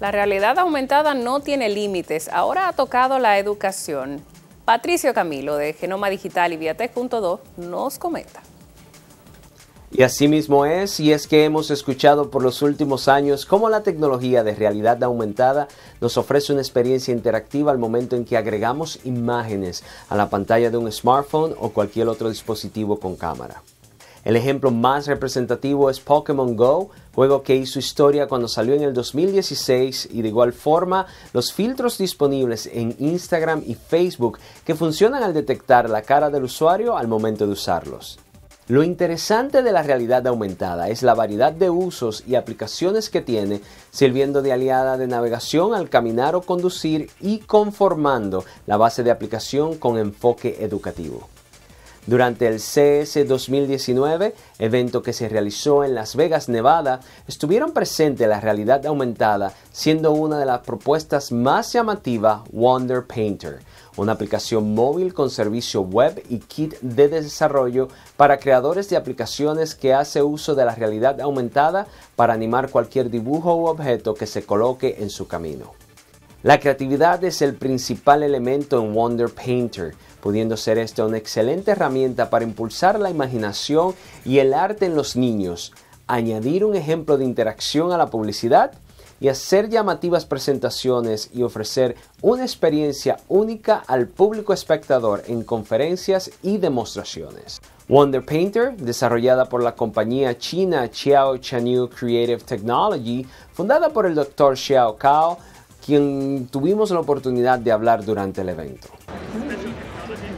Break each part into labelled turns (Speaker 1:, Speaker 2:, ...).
Speaker 1: La realidad aumentada no tiene límites. Ahora ha tocado la educación. Patricio Camilo de Genoma Digital y Viatech.do nos comenta. Y así mismo es, y es que hemos escuchado por los últimos años cómo la tecnología de realidad aumentada nos ofrece una experiencia interactiva al momento en que agregamos imágenes a la pantalla de un smartphone o cualquier otro dispositivo con cámara. El ejemplo más representativo es Pokémon Go, juego que hizo historia cuando salió en el 2016 y de igual forma los filtros disponibles en Instagram y Facebook que funcionan al detectar la cara del usuario al momento de usarlos. Lo interesante de la realidad aumentada es la variedad de usos y aplicaciones que tiene, sirviendo de aliada de navegación al caminar o conducir y conformando la base de aplicación con enfoque educativo. Durante el CS 2019, evento que se realizó en Las Vegas, Nevada, estuvieron presentes la realidad aumentada, siendo una de las propuestas más llamativas Wonder Painter, una aplicación móvil con servicio web y kit de desarrollo para creadores de aplicaciones que hace uso de la realidad aumentada para animar cualquier dibujo u objeto que se coloque en su camino. La creatividad es el principal elemento en Wonder Painter, pudiendo ser esta una excelente herramienta para impulsar la imaginación y el arte en los niños, añadir un ejemplo de interacción a la publicidad y hacer llamativas presentaciones y ofrecer una experiencia única al público espectador en conferencias y demostraciones. Wonder Painter, desarrollada por la compañía china Xiao Chanyu Creative Technology, fundada por el Dr. Xiao Cao, quien tuvimos la oportunidad de hablar durante el evento.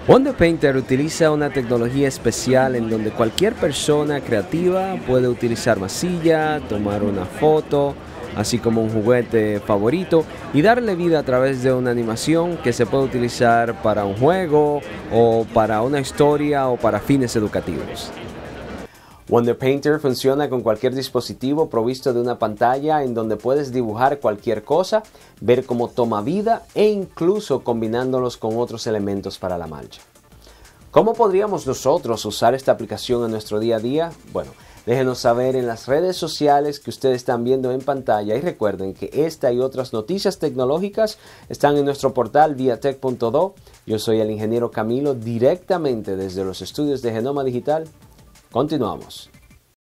Speaker 1: Wonder Painter utiliza una tecnología especial en donde cualquier persona creativa puede utilizar masilla, tomar una foto, así como un juguete favorito y darle vida a través de una animación que se puede utilizar para un juego o para una historia o para fines educativos. Wonder Painter funciona con cualquier dispositivo provisto de una pantalla en donde puedes dibujar cualquier cosa, ver cómo toma vida e incluso combinándolos con otros elementos para la mancha. ¿Cómo podríamos nosotros usar esta aplicación en nuestro día a día? Bueno, déjenos saber en las redes sociales que ustedes están viendo en pantalla y recuerden que esta y otras noticias tecnológicas están en nuestro portal viatech.do. Yo soy el ingeniero Camilo directamente desde los estudios de Genoma Digital Continuamos.